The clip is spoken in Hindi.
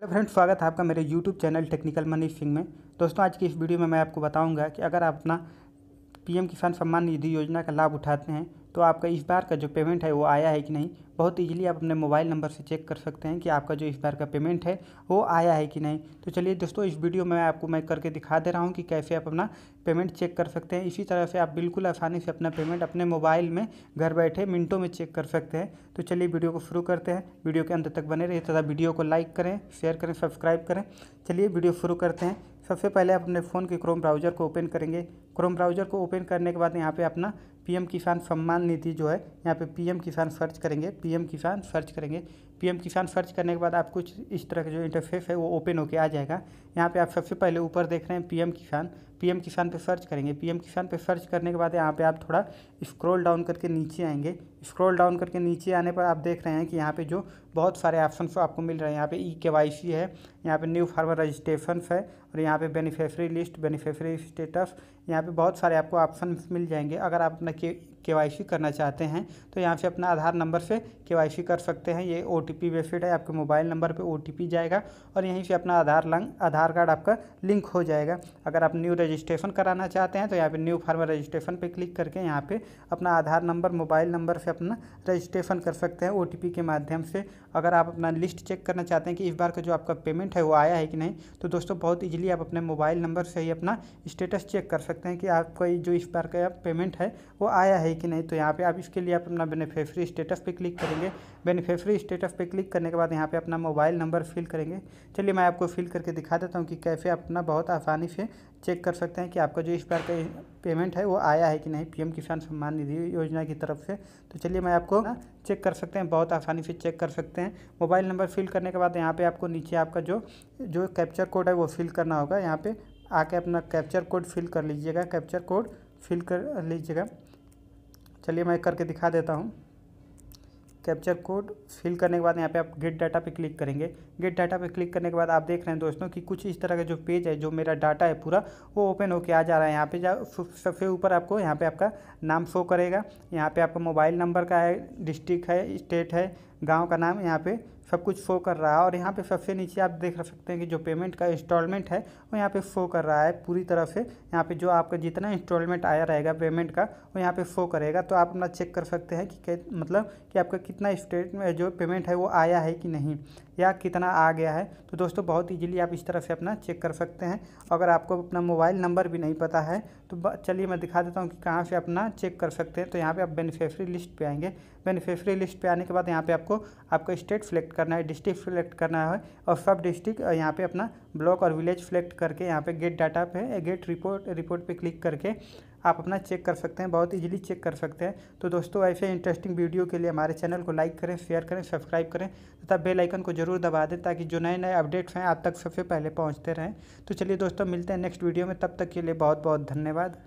हेलो फ्रेंड्स स्वागत है आपका मेरे YouTube channel technical Mani Singh में दोस्तों आज की इस वीडियो में मैं आपको बताऊंगा कि अगर आप अपना पीएम किसान सम्मान निधि योजना का लाभ उठाते हैं तो आपका इस बार का जो पेमेंट है वो आया है कि नहीं बहुत इजीली आप अपने मोबाइल नंबर से चेक कर सकते हैं कि आपका जो इस बार का पेमेंट है वो आया है कि नहीं तो चलिए दोस्तों इस वीडियो में आपको मैं करके दिखा दे रहा हूँ कि कैसे आप अपना पेमेंट चेक कर सकते हैं इसी तरह से आप बिल्कुल आसानी से अपना पेमेंट अपने मोबाइल में घर बैठे मिनटों में चेक कर सकते हैं तो चलिए वीडियो को शुरू करते हैं वीडियो के अंत तक बने रहिए तथा वीडियो को लाइक करें शेयर करें सब्सक्राइब करें चलिए वीडियो शुरू करते हैं सबसे पहले आप अपने फ़ोन के क्रोम ब्राउज़र को ओपन करेंगे क्रोम ब्राउज़र को ओपन करने के बाद यहाँ पे अपना पीएम किसान सम्मान निधि जो है यहाँ पे पीएम किसान सर्च करेंगे पीएम किसान सर्च करेंगे पीएम किसान सर्च करने के बाद आप कुछ इस तरह का जो इंटरफेस है वो ओपन होकर आ जाएगा यहाँ पे आप सबसे पहले ऊपर देख रहे हैं पीएम किसान पीएम किसान पे सर्च करेंगे पीएम किसान पे सर्च करने के बाद यहाँ पे आप थोड़ा स्क्रॉल डाउन करके नीचे आएंगे स्क्रॉल डाउन करके नीचे आने पर आप देख रहे हैं कि यहाँ पे जो बहुत सारे ऑप्शन आपको मिल रहे हैं यहाँ पे ई के वाई सी है यहाँ पे न्यू फार्मर रजिस्ट्रेशन है और यहाँ पे बेनिफिशरी लिस्ट बेनिफिशरी स्टेटस यहाँ पे बहुत सारे आपको ऑप्शन मिल जाएंगे अगर आप अपना के के करना चाहते हैं तो यहाँ से अपना आधार नंबर से के कर सकते हैं ये ओ वेबसाइट है आपके मोबाइल नंबर पे ओ जाएगा और यहीं से अपना आधार लंग आधार कार्ड आपका लिंक हो जाएगा अगर आप न्यू रजिस्ट्रेशन कराना चाहते हैं तो यहाँ पे न्यू फार्मर रजिस्ट्रेशन पे क्लिक करके यहाँ पे अपना आधार नंबर मोबाइल नंबर से अपना रजिस्ट्रेशन कर सकते हैं ओ के माध्यम से अगर आप अपना लिस्ट चेक करना चाहते हैं कि इस बार का जो आपका पेमेंट है वो आया है कि नहीं तो दोस्तों बहुत ईजिली आप अपने मोबाइल नंबर से ही अपना स्टेटस चेक कर सकते हैं हैं कि आपका जो इस बार का पेमेंट है वो आया है कि नहीं तो यहाँ पे आप इसके लिए आप अपना बेनिफिशरी स्टेटस पे क्लिक करेंगे बेनिफिशरी स्टेटस पे क्लिक करने के बाद यहाँ पे अपना मोबाइल नंबर फिल करेंगे चलिए मैं आपको फिल करके दिखा देता हूँ कि कैसे अपना बहुत आसानी से चेक कर सकते हैं कि आपका जो इस बार का पेमेंट है वो आया है कि नहीं पी किसान सम्मान निधि योजना की तरफ से तो चलिए मैं आपको चेक कर सकते हैं बहुत आसानी से चेक कर सकते हैं मोबाइल नंबर फिल करने के बाद यहाँ पर आपको नीचे आपका जो जो कैप्चर कोड है वो फिल करना होगा यहाँ पे आके अपना कैप्चर कोड फिल कर लीजिएगा कैप्चर कोड फिल कर लीजिएगा चलिए मैं करके दिखा देता हूँ कैप्चर कोड फिल करने के बाद यहाँ पे आप गेट डाटा पे क्लिक करेंगे गेट डाटा पे क्लिक करने के बाद आप देख रहे हैं दोस्तों कि कुछ इस तरह का जो पेज है जो मेरा डाटा है पूरा वो ओपन होके आ जा रहा है यहाँ पे जा सबसे ऊपर आपको यहाँ पे आपका नाम शो करेगा यहाँ पे आपका मोबाइल नंबर का है डिस्ट्रिक्ट है स्टेट है गांव का नाम यहाँ पे सब कुछ शो कर रहा है और यहाँ पे सबसे नीचे आप देख सकते हैं कि जो पेमेंट का इंस्टॉलमेंट है वो यहाँ पे शो कर रहा है पूरी तरह से यहाँ पे जो आपका जितना इंस्टॉलमेंट आया रहेगा पेमेंट का वो यहाँ पे शो करेगा तो आप अपना चेक कर सकते हैं कि मतलब कि आपका कितना स्टेट में जो पेमेंट है वो आया है कि नहीं या कितना आ गया है तो दोस्तों बहुत ईजिली आप इस तरह से अपना चेक कर सकते हैं अगर आपको अपना मोबाइल नंबर भी नहीं पता है तो चलिए मैं दिखा देता हूँ कि कहाँ से अपना चेक कर सकते हैं तो यहाँ पर आप बेनिफिशरी लिस्ट पर आएंगे बेनिफिशरी लिस्ट पर आने के बाद यहाँ पर आपको आपका स्टेट सेलेक्ट करना है डिस्ट्रिक्ट सेलेक्ट करना है और सब डिस्ट्रिक्ट यहाँ पर अपना ब्लॉक और विलेज सेलेक्ट करके यहाँ पर गेट डाटा पे गेट रिपोर्ट रिपोर्ट पर क्लिक करके आप अपना चेक कर सकते हैं बहुत ईजिली चेक कर सकते हैं तो दोस्तों ऐसे इंटरेस्टिंग वीडियो के लिए हमारे चैनल को लाइक करें शेयर करें सब्सक्राइब करें तथा बेल आइकन को जरूर दबा दें ताकि जो नए नए अपडेट्स हैं आप तक सबसे पहले पहुँचते रहें तो चलिए दोस्तों मिलते हैं नेक्स्ट वीडियो में तब तक के लिए बहुत बहुत धन्यवाद